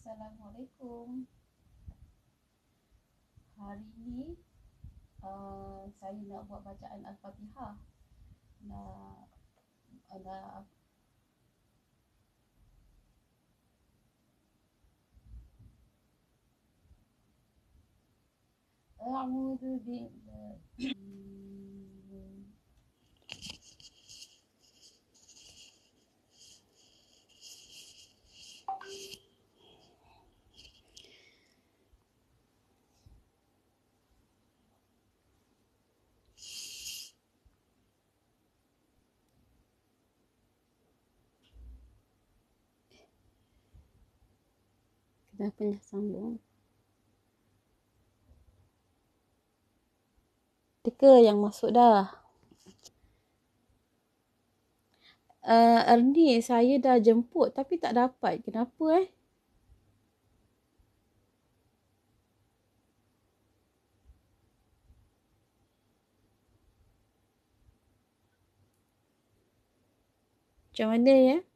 Assalamualaikum Hari ini uh, Saya nak buat bacaan Al-Fatihah Nak Ada أعوذ بالله Bahkan dah sambung. Teka yang masuk dah. Uh, eh, Erni, saya dah jemput tapi tak dapat. Kenapa eh? Macam mana ya? Eh?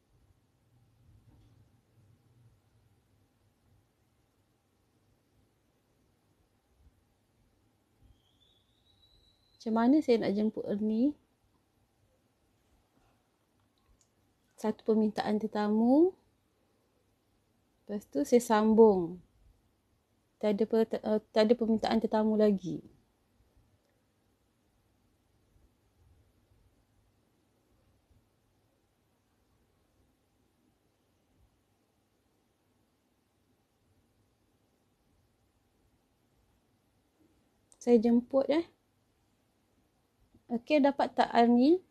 Macam mana saya nak jemput Ernie? Satu permintaan tetamu. Lepas tu saya sambung. Tak ada, per, eh, tak ada permintaan tetamu lagi. Saya jemput eh. Okey, dapat tak Arni?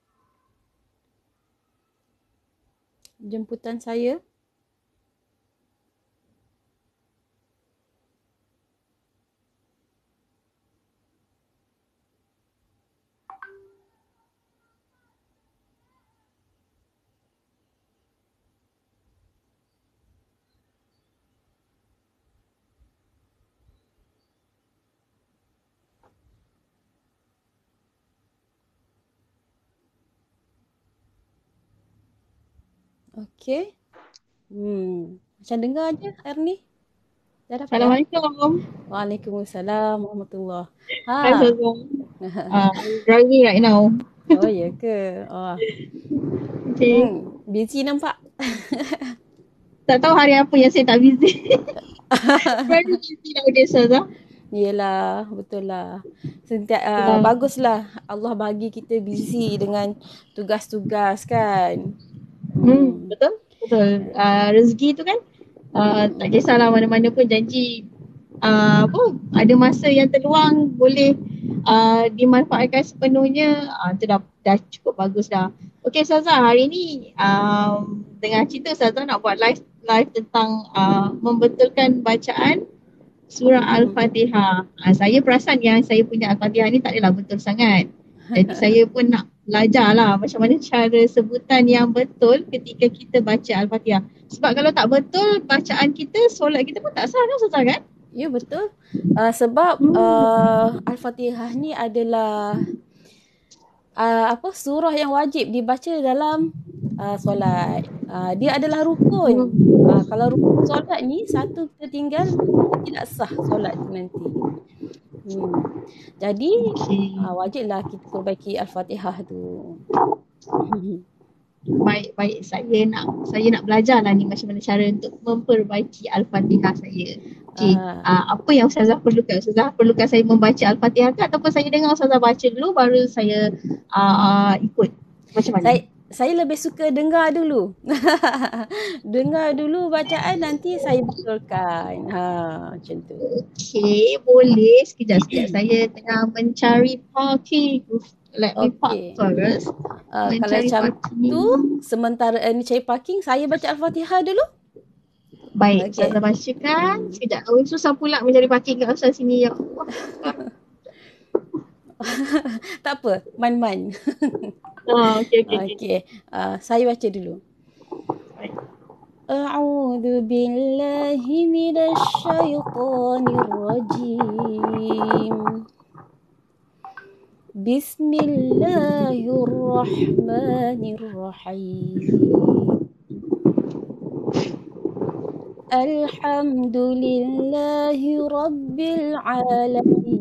Jemputan saya. Okay. Hmm. Macam dengar je Erni. Dah dapat. Assalamualaikum. Waalaikumsalam warahmatullahi. Ha. Assalamualaikum. Uh, right now. Oh ya ke? Oh. Okay. Hmm. Busy nampak. tak tahu hari apa yang saya tak busy. Very busy nowadays Azza. Yelah, betul lah. Sentia, uh, ah, baguslah Allah bagi kita busy dengan tugas-tugas kan. Hmm. hmm, betul? Betul. Uh, rezeki tu kan uh, tak kisahlah mana-mana pun janji uh, apa ada masa yang terluang boleh uh, dimanfaatkan sepenuhnya uh, tu dah, dah cukup bagus dah. Okey Saza hari ni uh, dengan cerita Saza nak buat live live tentang uh, membetulkan bacaan surah Al-Fatihah. Uh, saya perasan yang saya punya Al-Fatihah ni tak adalah betul sangat. Jadi saya pun nak belajar lah macam mana cara sebutan yang betul ketika kita baca Al-Fatihah. Sebab kalau tak betul bacaan kita, solat kita pun tak sah kan Ustazah kan? Ya betul. Uh, sebab hmm. uh, Al-Fatihah ni adalah uh, apa surah yang wajib dibaca dalam uh, solat. Uh, dia adalah rukun. Hmm. Uh, kalau rukun solat ni satu tertinggal tidak sah solat nanti. Hmm. Jadi okay. uh, ah, wajiblah kita perbaiki Al-Fatihah tu. Baik, baik. Saya nak saya nak belajar lah ni macam mana cara untuk memperbaiki Al-Fatihah saya. Okey, uh, uh, apa yang Ustazah perlukan? Ustazah perlukan saya membaca Al-Fatihah ke ataupun saya dengar Ustazah baca dulu baru saya uh, ikut? Macam mana? Saya, saya lebih suka dengar dulu. dengar dulu bacaan nanti saya betulkan. Ha, macam tu. Okey, boleh. Sekejap, sekejap. saya tengah mencari parking, Let me park first. Uh, kalau macam parking. tu, sementara eh, ni cari parking, saya baca Al-Fatihah dulu. Baik, okay. saya dah bacakan. Sekejap, oh, susah pula mencari parking kat sini. Ya. tak apa, man-man. Okey, okey. Saya baca dulu. أعوذ بالله من الشيطان الرجيم بسم الله الرحمن الرحيم الحمد لله رب العالمين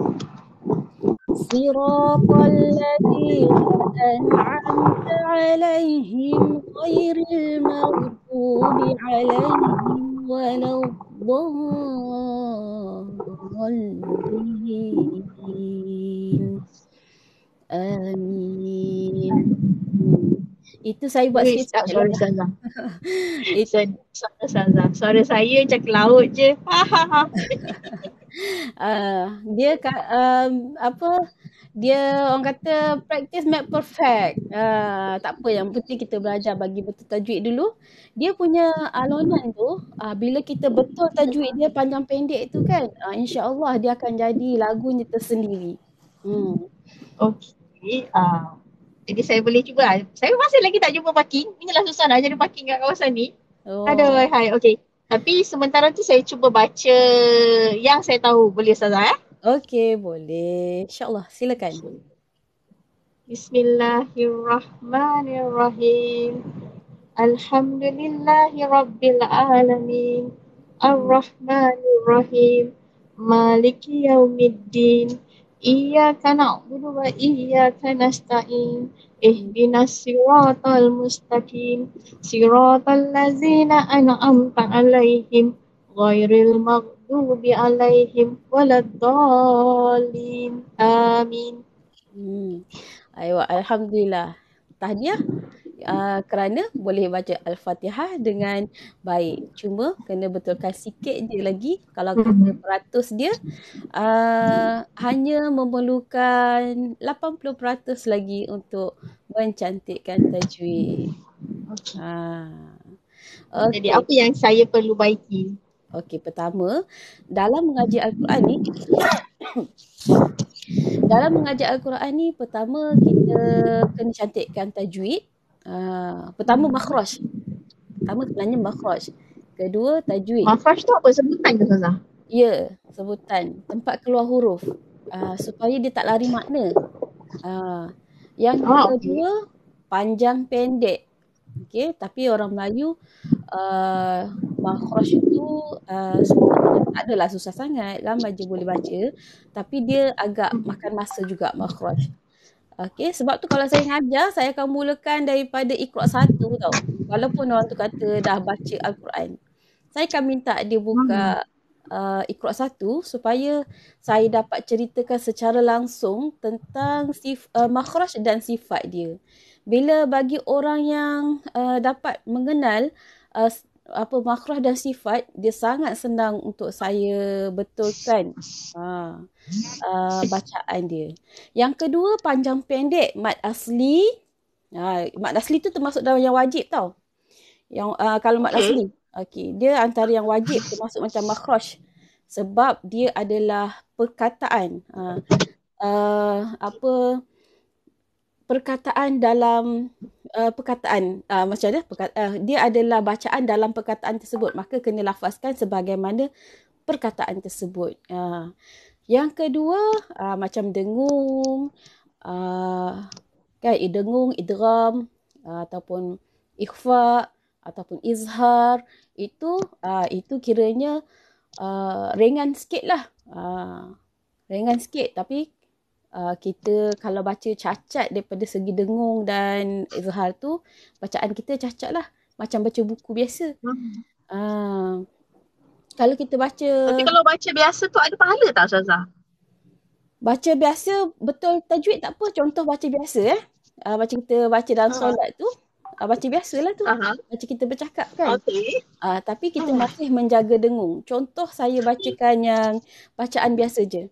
صراط الذين أنعمت عليهم غير المغضوب عليهم ولا الضالين آمين Itu saya buat sikit Suara saya macam ke laut je uh, dia uh, apa dia orang kata practice make perfect. Uh, tak apa yang penting kita belajar bagi betul tajwid dulu. Dia punya alunan tu uh, bila kita betul tajwid dia panjang pendek itu kan uh, insya-Allah dia akan jadi lagunya tersendiri. Hmm. Okey. Uh, jadi saya boleh cuba. Saya masih lagi tak jumpa parking. Inilah susah nak jadi parking kat kawasan ni. Oh. Aduh, hai. Okey. Tapi sementara tu saya cuba baca yang saya tahu. Boleh Ustazah eh? Okey boleh. InsyaAllah silakan. Bismillahirrahmanirrahim. Alhamdulillahirrabbilalamin. Ar-Rahmanirrahim. Maliki yaumiddin. Iyaka na'budu wa iyaka nasta'in. اهدنا الصراط المستقيم صراط الذين انعمت عليهم غير المغضوب عليهم ولا الضالين امين ايوه الحمد لله تهنئه Ah, kerana boleh baca Al-Fatihah dengan baik. Cuma kena betulkan sikit je lagi. Kalau kena peratus mhm. dia, uh, hanya memerlukan 80% lagi untuk mencantikkan tajwid. Okay. Ha. Ah. Okay. Jadi apa yang saya perlu baiki? Okey, pertama, dalam mengaji Al-Quran ni, dalam mengaji Al-Quran ni, pertama kita kena cantikkan tajwid. Ah, pertama makhraj. Pertama sebenarnya makhraj. Kedua tajwid. Makhraj tu apa sebutan ke Ustazah? Ya, sebutan. Tempat keluar huruf. Uh, supaya dia tak lari makna. Uh, yang oh, kedua okay. panjang pendek. Okey, tapi orang Melayu uh, makhraj itu uh, adalah susah sangat. lambat je boleh baca. Tapi dia agak makan masa juga makhraj. Okay, sebab tu kalau saya ngajar, saya akan mulakan daripada ikhlas satu tau. Walaupun orang tu kata dah baca Al-Quran. Saya akan minta dia buka hmm. uh, ikhlas satu supaya saya dapat ceritakan secara langsung tentang sif, uh, makhraj dan sifat dia. Bila bagi orang yang uh, dapat mengenal uh, apa makrah dan sifat dia sangat senang untuk saya betulkan ha, hmm. uh, bacaan dia. Yang kedua panjang pendek mat asli. Ha, mat asli tu termasuk dalam yang wajib tau. Yang uh, kalau mat okay. asli. Okey, dia antara yang wajib termasuk macam makhraj sebab dia adalah perkataan. Ha, uh, apa perkataan dalam uh, perkataan uh, eh, macam mana perkata, uh, eh, dia adalah bacaan dalam perkataan tersebut maka kena lafazkan sebagaimana perkataan tersebut uh. yang kedua uh, macam dengung uh, kan dengung idram uh, ataupun ikhfa ataupun izhar itu uh, itu kiranya uh, ringan sikit lah uh, ringan sikit tapi Uh, kita kalau baca cacat daripada segi dengung dan izhar tu bacaan kita cacat lah macam baca buku biasa uh, kalau kita baca tapi kalau baca biasa tu ada pahala tak Ustazah? baca biasa betul tajwid tak apa contoh baca biasa eh uh, macam kita baca dalam uh-huh. solat tu uh, baca biasalah tu uh-huh. macam kita bercakap kan okay. uh, tapi kita uh-huh. masih menjaga dengung contoh saya bacakan yang bacaan biasa je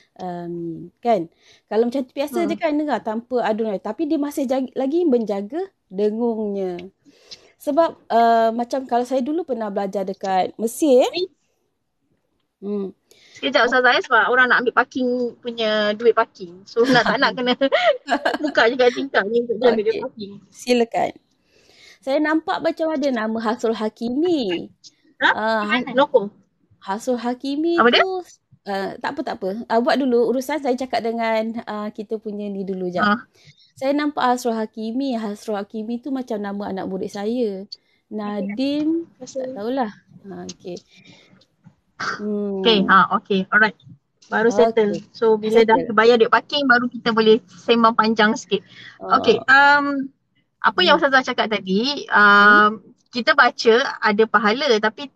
um, kan kalau macam biasa hmm. je kan dengar tanpa adunan tapi dia masih jag- lagi menjaga dengungnya sebab uh, macam kalau saya dulu pernah belajar dekat Mesir hmm Sekejap eh, Ustaz Zahir sebab orang nak ambil parking punya duit parking. So nak tak nak kena buka juga tingkap ni untuk dia okay. duit parking. Silakan. Saya nampak macam ada nama Hasul Hakimi. Ha? Uh, ah, Loko. Hasul Hakimi Apa tu dia? uh, tak apa tak apa. Uh, buat dulu urusan saya cakap dengan uh, kita punya ni dulu je. Ha. Ah. Saya nampak Hasrul Hakimi. Hasrul Hakimi tu macam nama anak murid saya. Nadim, okay. tak tahulah. Ha, okay. Hmm. Okay, ha, okay. Alright. Baru okay. settle. So, bila settle. dah terbayar duit parking, baru kita boleh sembang panjang sikit. Oh. Okay. Um, apa yang hmm. Ustazah cakap tadi, um, hmm. kita baca ada pahala tapi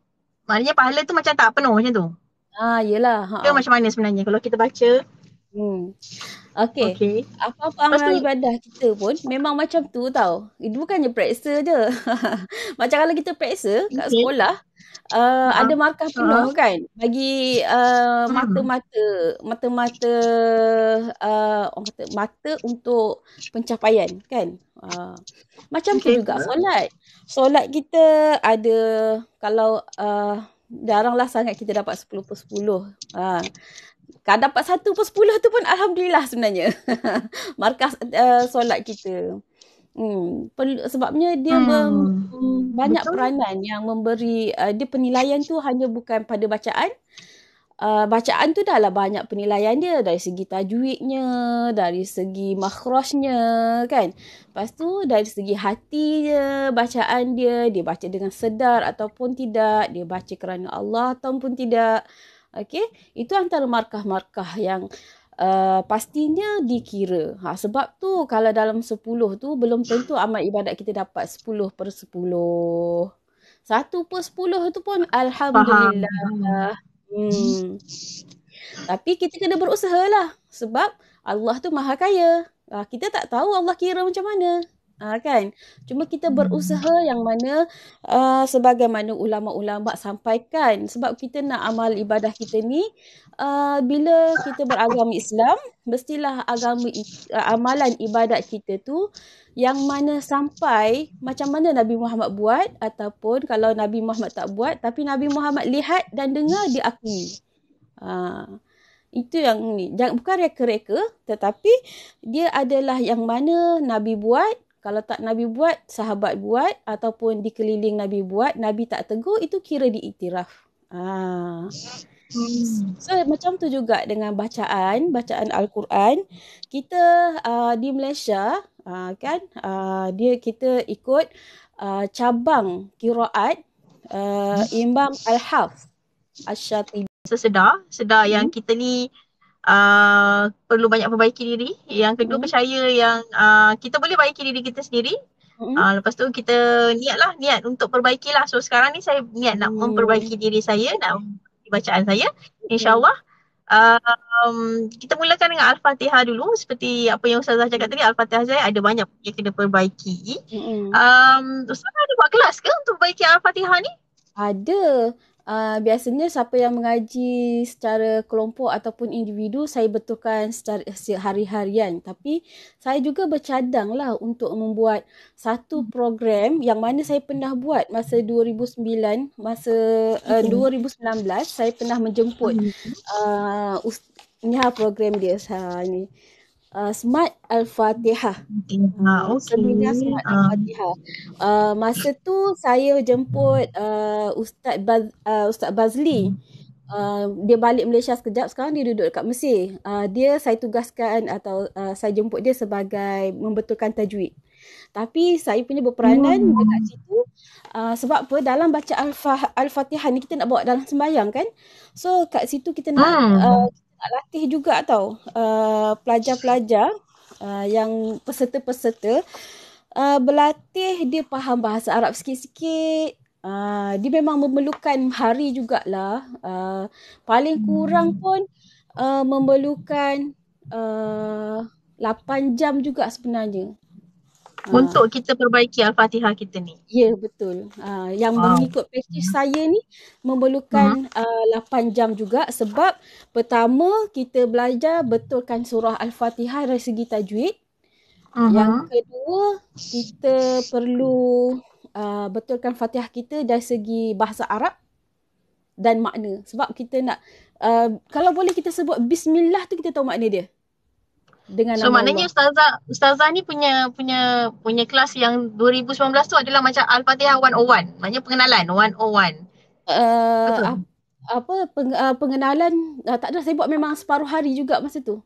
maknanya pahala tu macam tak penuh macam tu. Ah, yelah. Ha. Ke macam mana sebenarnya kalau kita baca? Hmm. Okay. okay. Apa-apa amal ibadah kita pun memang macam tu tau. Itu bukannya praksa je. macam kalau kita praksa kat sekolah, Uh, ah, ada markah penuh kan bagi uh, hmm. mata-mata mata-mata uh, orang kata mata untuk pencapaian kan uh, macam okay. tu juga solat solat kita ada kalau uh, Jaranglah sangat kita dapat 10 per 10. Ha. Kadang dapat 1 per 10 tu pun Alhamdulillah sebenarnya. Markas uh, eh, solat kita. Hmm. Perlu, sebabnya dia hmm. mem, banyak Betul. peranan yang memberi uh, dia penilaian tu hanya bukan pada bacaan uh, bacaan tu dah lah banyak penilaian dia dari segi tajwidnya, dari segi makhrajnya kan. Lepas tu dari segi hati dia, bacaan dia, dia baca dengan sedar ataupun tidak, dia baca kerana Allah ataupun tidak. Okey, itu antara markah-markah yang Uh, pastinya dikira. Ha, sebab tu kalau dalam 10 tu belum tentu amal ibadat kita dapat 10 per 10. 1 per 10 tu pun Alhamdulillah. Faham. Hmm. Tapi kita kena berusaha lah. Sebab Allah tu maha kaya. Ah, kita tak tahu Allah kira macam mana. Ha, kan? Cuma kita hmm. berusaha yang mana uh, ah, sebagaimana ulama-ulama sampaikan sebab kita nak amal ibadah kita ni uh, bila kita beragama Islam mestilah agama uh, amalan ibadat kita tu yang mana sampai macam mana Nabi Muhammad buat ataupun kalau Nabi Muhammad tak buat tapi Nabi Muhammad lihat dan dengar diakui. Ha. Itu yang ni. Bukan reka-reka tetapi dia adalah yang mana Nabi buat kalau tak Nabi buat, sahabat buat ataupun dikeliling Nabi buat, Nabi tak tegur itu kira diiktiraf. Ah. So macam tu juga dengan bacaan, bacaan Al-Quran. Kita uh, di Malaysia uh, kan, uh, dia kita ikut uh, cabang kiraat uh, Imam Al-Haf. Asyatib. Sesedar, sedar yang hmm. kita ni Uh, perlu banyak perbaiki diri. Yang kedua mm. percaya yang uh, kita boleh baiki diri kita sendiri. Mm. Uh, lepas tu kita niatlah niat untuk perbaiki lah. So sekarang ni saya niat nak mm. memperbaiki diri saya, nak hmm. bacaan saya. Hmm. InsyaAllah. Um, kita mulakan dengan Al-Fatihah dulu seperti apa yang Ustazah cakap tadi Al-Fatihah saya ada banyak yang kena perbaiki mm um, Ustazah ada buat kelas ke untuk perbaiki Al-Fatihah ni? Ada, Uh, biasanya siapa yang mengaji secara kelompok ataupun individu saya betulkan secara hari-harian tapi saya juga bercadang lah untuk membuat satu hmm. program yang mana saya pernah buat masa 2009 masa uh, eh, 2019 hmm. saya pernah menjemput uh, ust- lah program dia saya ha, ni Uh, smart Al-Fatihah. Hmm, okay. Ah, Smart Al-Fatihah. Uh, masa tu saya jemput uh, Ustaz Baz, Ustaz Bazli. Hmm. dia balik Malaysia sekejap sekarang dia duduk dekat Mesir. dia saya tugaskan atau saya jemput dia sebagai membetulkan tajwid. Tapi saya punya berperanan hmm. dekat situ sebab apa dalam baca Al-Fatihah ni kita nak bawa dalam sembayang kan. So kat situ kita nak hmm nak latih juga tau uh, pelajar-pelajar uh, yang peserta-peserta uh, berlatih dia faham bahasa Arab sikit-sikit uh, dia memang memerlukan hari jugalah uh, paling kurang hmm. pun uh, memerlukan uh, 8 jam juga sebenarnya hmm. untuk kita perbaiki al-Fatihah kita ni. Ya yeah, betul. Uh, yang wow. Ah. mengikut package saya ni memerlukan hmm. uh, 8 jam juga sebab pertama kita belajar betulkan surah al-Fatihah dari segi tajwid. Hmm. Yang kedua kita perlu uh, betulkan Fatihah kita dari segi bahasa Arab dan makna sebab kita nak uh, kalau boleh kita sebut bismillah tu kita tahu makna dia dengan so maknanya Allah. ustazah ustazah ni punya punya punya kelas yang 2019 tu adalah macam al-fatihah 101 maknanya pengenalan 101 uh, eh, apa peng, uh, pengenalan uh, tak ada saya buat memang separuh hari juga masa tu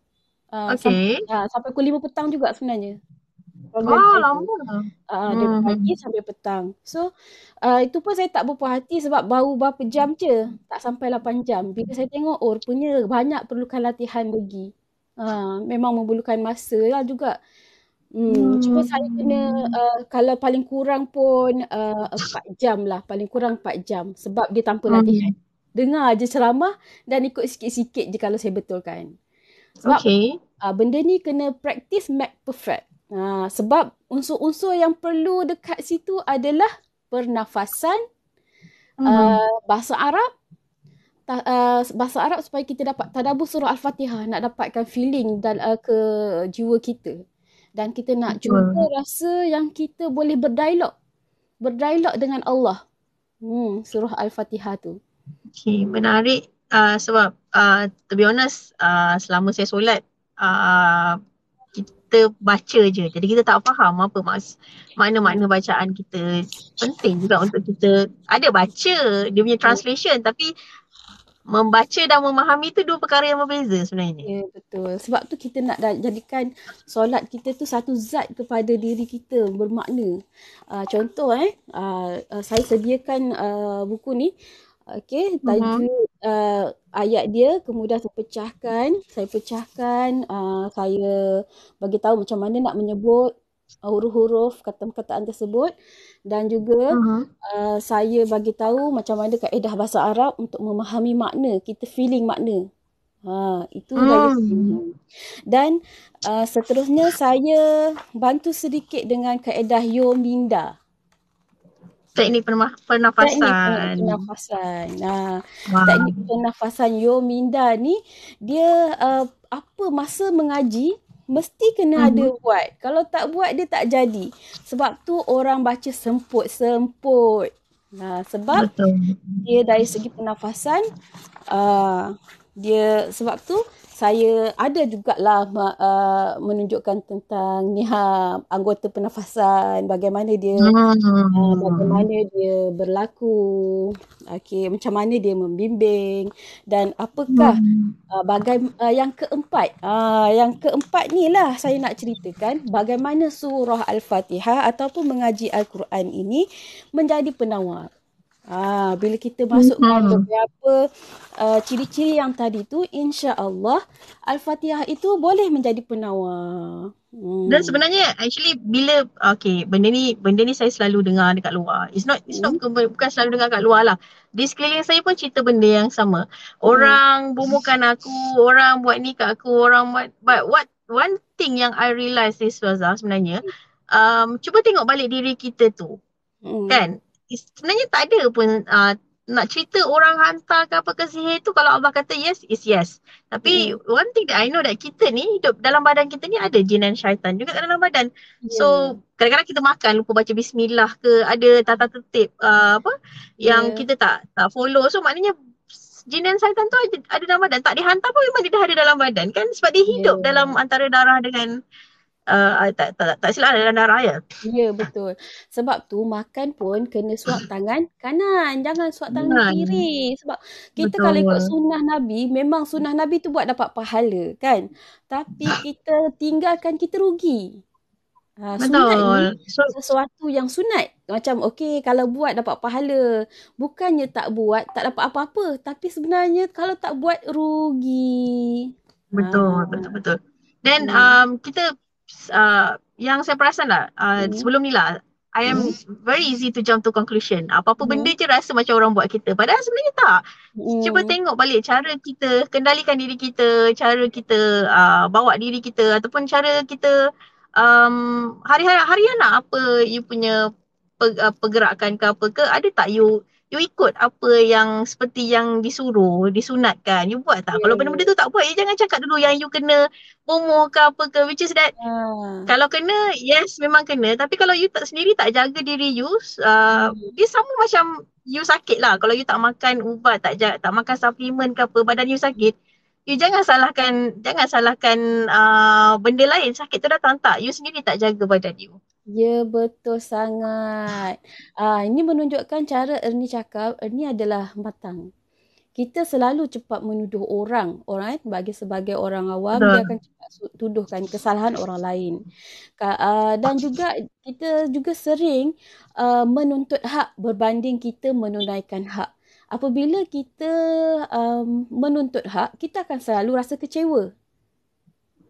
uh, okey sam- uh, sampai pukul 5 petang juga sebenarnya Program oh lama uh, dari hmm. pagi sampai petang so uh, itu pun saya tak berpuas hati sebab baru berapa jam je tak sampai 8 jam bila saya tengok oh rupanya banyak perlukan latihan lagi uh, memang memerlukan masa lah juga. Hmm, hmm. Cuma saya kena uh, kalau paling kurang pun uh, eh, 4 jam lah. Paling kurang 4 jam sebab dia tanpa hmm. latihan. Dengar je ceramah dan ikut sikit-sikit je kalau saya betulkan. Sebab okay. uh, benda ni kena praktis make perfect. Uh, sebab unsur-unsur yang perlu dekat situ adalah pernafasan, hmm. uh, bahasa Arab ta, uh, bahasa Arab supaya kita dapat tadabbur surah Al-Fatihah nak dapatkan feeling dan uh, ke jiwa kita dan kita nak Betul. jumpa rasa yang kita boleh berdialog berdialog dengan Allah hmm surah Al-Fatihah tu okey menarik uh, sebab uh, to be honest uh, selama saya solat uh, kita baca je jadi kita tak faham apa mak mana makna bacaan kita penting juga untuk kita ada baca dia punya translation tapi membaca dan memahami tu dua perkara yang berbeza sebenarnya. Ya, betul. Sebab tu kita nak jadikan solat kita tu satu zat kepada diri kita bermakna. Uh, contoh eh, uh, saya sediakan uh, buku ni. Okey, tajuk uh-huh. uh, ayat dia kemudian saya pecahkan, saya pecahkan, uh, saya bagi tahu macam mana nak menyebut Uh, huruf-huruf kata-kataan tersebut dan juga uh-huh. uh, saya bagi tahu macam mana kaedah bahasa Arab untuk memahami makna kita feeling makna ha itu hmm. dari dan uh, seterusnya saya bantu sedikit dengan kaedah yominda teknik pernaf- pernafasan teknik eh, pernafasan nah ha, wow. teknik pernafasan yominda ni dia uh, apa masa mengaji mesti kena hmm. ada buat. Kalau tak buat dia tak jadi. Sebab tu orang baca semput-semput. Nah, sebab Betul. dia dari segi pernafasan uh, dia sebab tu saya ada juga lah uh, menunjukkan tentang ni ha anggota pernafasan bagaimana dia uh, hmm. uh, bagaimana dia berlaku okey macam mana dia membimbing dan apakah hmm. uh, bagai uh, yang keempat uh, yang keempat ni lah saya nak ceritakan bagaimana surah al-fatihah ataupun mengaji al-Quran ini menjadi penawar Ah, bila kita masuk hmm. beberapa uh, ciri-ciri yang tadi tu, insya Allah Al-Fatihah itu boleh menjadi penawar. Hmm. Dan sebenarnya actually bila okay, benda ni benda ni saya selalu dengar dekat luar. It's not it's not hmm. bukan selalu dengar dekat luar lah. Di sekeliling saya pun cerita benda yang sama. Orang hmm. bumukan aku, orang buat ni kat aku, orang buat but what one thing yang I realise this was sebenarnya hmm. um, cuba tengok balik diri kita tu. Hmm. Kan? sebenarnya tak ada pun uh, nak cerita orang hantar ke apa ke sihir tu kalau Allah kata yes is yes. Tapi mm. one thing that I know that kita ni hidup dalam badan kita ni ada jin dan syaitan juga dalam badan. Yeah. So ya. kadang-kadang kita makan lupa baca bismillah ke ada tata tertib uh, apa yang yeah. kita tak tak follow. So maknanya jin dan syaitan tu ada, ada dalam badan. Tak dihantar pun memang dia ada dalam badan kan sebab dia hidup yeah. dalam antara darah dengan Uh, tak tak tak silap dalam darah ya. Ya betul. Sebab tu makan pun kena suap tangan kanan, jangan suap tangan kanan. kiri. Sebab kita betul. kalau ikut sunnah Nabi, memang sunnah Nabi tu buat dapat pahala kan. Tapi ah. kita tinggalkan kita rugi. Ha, ah, Betul. sunat ni so, sesuatu yang sunat macam okey kalau buat dapat pahala bukannya tak buat tak dapat apa-apa tapi sebenarnya kalau tak buat rugi. Betul ha. betul betul. Then hmm. um kita uh, yang saya perasan lah uh, mm. sebelum ni lah I am mhm. very easy to jump to conclusion. Apa-apa mm. benda je rasa macam orang buat kita. Padahal sebenarnya tak. Mm. Cuba tengok balik cara kita kendalikan diri kita, cara kita uh, bawa diri kita ataupun cara kita um, hari-hari harian lah apa you punya uh, pergerakan ke apa ke. Ada tak you you ikut apa yang seperti yang disuruh, disunatkan, you buat tak? Yeah. Kalau ya, benda-benda ya. tu tak buat, you jangan cakap dulu yang you kena bomoh ke apa ke, which is that yeah. kalau kena, yes memang kena. Tapi kalau you tak sendiri tak jaga diri you, uh, mm. dia sama macam you sakit lah. Kalau you tak makan ubat, tak, jaga, tak makan suplemen ke apa, badan you sakit, you jangan salahkan jangan salahkan uh, benda lain sakit tu datang tak you sendiri tak jaga badan you Ya betul sangat. Ah ini menunjukkan cara Erni cakap Erni adalah matang. Kita selalu cepat menuduh orang, alright? Bagi sebagai orang awam dia akan cepat tuduhkan kesalahan orang lain. Ah, dan juga kita juga sering ah, menuntut hak berbanding kita menunaikan hak. Apabila kita um, menuntut hak, kita akan selalu rasa kecewa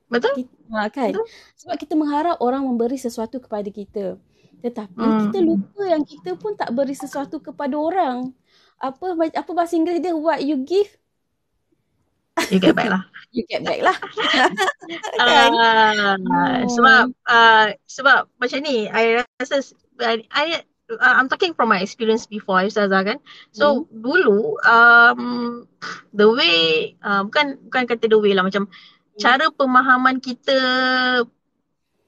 Betul? Kita, ah, kan? Betul? Sebab kita mengharap orang memberi sesuatu kepada kita. Tetapi hmm. kita lupa yang kita pun tak beri sesuatu kepada orang. Apa apa bahasa Inggeris dia? What you give? You get back lah. you get back lah. kan? uh, sebab uh, sebab macam ni, I rasa, I, I I'm talking from my experience before Ustazah kan. So hmm. dulu um, the way, uh, bukan, bukan kata the way lah macam Mm-hmm. cara pemahaman kita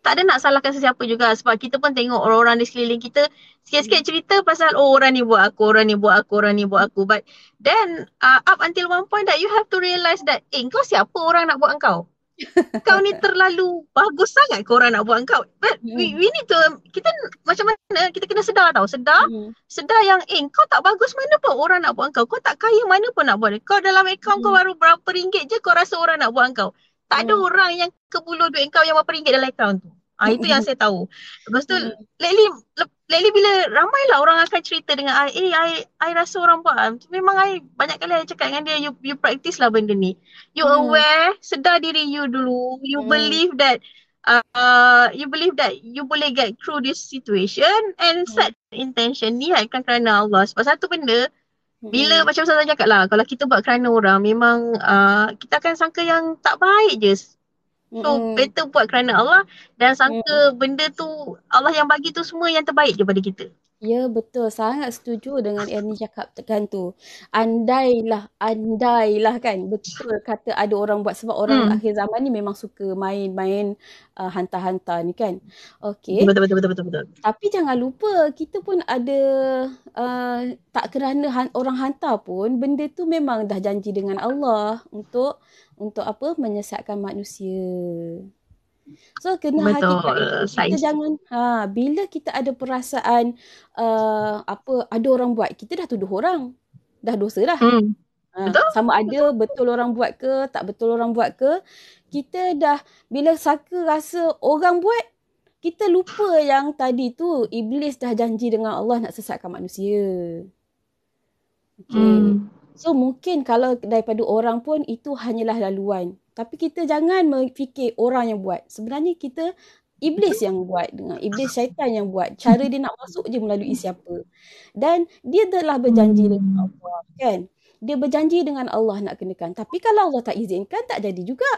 tak ada nak salahkan sesiapa juga sebab kita pun tengok orang-orang di sekeliling kita sikit-sikit mm-hmm. cerita pasal oh orang ni buat aku, orang ni buat aku, orang ni buat aku but then uh, up until one point that you have to realise that eh kau siapa orang nak buat kau? Kau ni terlalu bagus sangat kau orang nak buat kau. But we, mm-hmm. we need to kita macam mana kita kena sedar tau. Sedar hmm. sedar yang eh kau tak bagus mana pun orang nak buat kau. Kau tak kaya mana pun nak buat. Kau dalam account hmm. kau baru berapa ringgit je kau rasa orang nak buat kau. Tak hmm. ada orang yang kebulu duit kau yang berapa ringgit dalam akaun tu. Ah ha, itu yang hmm. saya tahu. Lepas tu hmm. lately lately bila lah orang akan cerita dengan I, eh I I rasa orang buat. Memang I banyak kali I cakap dengan dia you you practice lah benda ni. You hmm. aware, sedar diri you dulu. You hmm. believe that uh, you believe that you boleh get through this situation and hmm. set intention ni akan kerana Allah. Sebab satu benda uh, bila hmm. macam saya cakap lah, kalau kita buat kerana orang, memang uh, kita akan sangka yang tak baik je. So, hmm. better buat kerana Allah dan sangka hmm. benda tu, Allah yang bagi tu semua yang terbaik daripada kita. Ya betul sangat setuju dengan Ernie cakap tekan tu. Andailah andailah kan betul kata ada orang buat sebab orang hmm. akhir zaman ni memang suka main-main uh, hantar-hantar ni kan. Okay. Betul betul betul betul betul. Tapi jangan lupa kita pun ada uh, tak kerana han- orang hantar pun benda tu memang dah janji dengan Allah untuk untuk apa menyesatkan manusia. So kena Betul. hakikat kita jangan ha bila kita ada perasaan uh, apa ada orang buat kita dah tuduh orang dah dosa dah. Hmm. Ha, betul? Sama ada betul orang buat ke tak betul orang buat ke kita dah bila saka rasa orang buat kita lupa yang tadi tu iblis dah janji dengan Allah nak sesatkan manusia. Okay. Hmm. So mungkin kalau daripada orang pun itu hanyalah laluan. Tapi kita jangan fikir orang yang buat. Sebenarnya kita iblis yang buat dengan iblis ah. syaitan yang buat. Cara dia nak masuk je melalui siapa. Dan dia telah berjanji hmm. dengan Allah kan. Dia berjanji dengan Allah nak kenakan. Tapi kalau Allah tak izinkan tak jadi juga.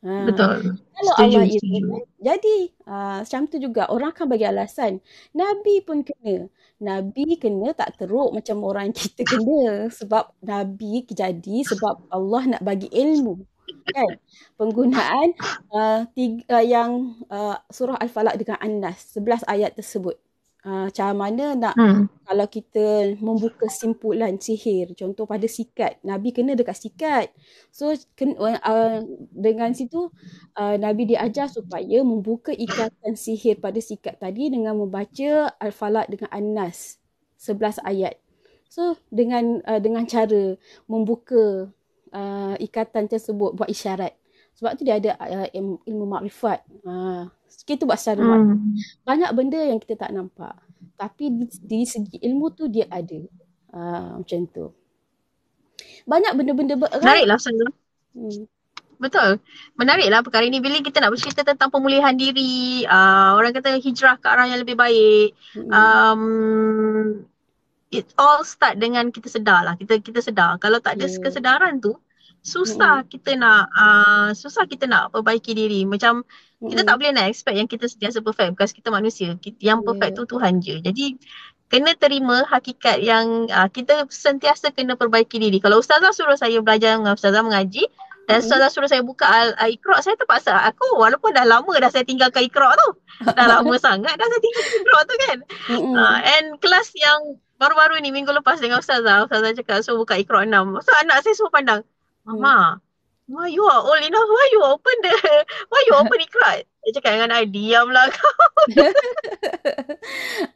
Ah. Betul. Kalau setuju, Allah izinkan, eh, jadi uh, macam tu juga orang akan bagi alasan. Nabi pun kena. Nabi kena tak teruk macam orang kita kena sebab Nabi jadi sebab Allah nak bagi ilmu. Kan? Penggunaan uh, tiga, uh, yang uh, surah Al-Falaq dengan An-Nas 11 ayat tersebut. Ah, macam uh, mana nak hmm. kalau kita membuka simpulan sihir contoh pada sikat nabi kena dekat sikat so ken, uh, uh dengan situ uh, nabi diajar supaya membuka ikatan sihir pada sikat tadi dengan membaca al-falaq dengan annas 11 ayat so dengan uh, dengan cara membuka uh, ikatan tersebut buat isyarat sebab tu dia ada uh, ilmu makrifat uh, ha, kita buat secara hmm. banyak benda yang kita tak nampak tapi di, di segi ilmu tu dia ada uh, macam tu banyak benda-benda berat lah saya hmm. betul menariklah perkara ini bila kita nak bercerita tentang pemulihan diri uh, orang kata hijrah ke arah yang lebih baik hmm. um, it all start dengan kita sedarlah kita kita sedar kalau tak ada yeah. Hmm. kesedaran tu susah hmm. kita nak uh, susah kita nak perbaiki diri macam hmm. kita tak boleh nak expect yang kita sentiasa perfect because kita manusia yang ya. perfect yeah. tu Tuhan je jadi kena terima hakikat yang uh, kita sentiasa kena perbaiki diri kalau ustazah suruh saya belajar dengan ustazah mengaji dan ustazah suruh saya buka al- ah, al- saya terpaksa aku walaupun dah lama dah saya tinggalkan ikhra tu dah lama sangat dah saya tinggalkan ikhra tu kan uh, and kelas yang baru-baru ni minggu lepas dengan ustazah ustazah cakap suruh buka ikhra enam, so anak saya semua pandang Hmm. Mama, why you are old enough? Why you open the, why you open ikrat? Dia cakap dengan I, diamlah kau. Haa,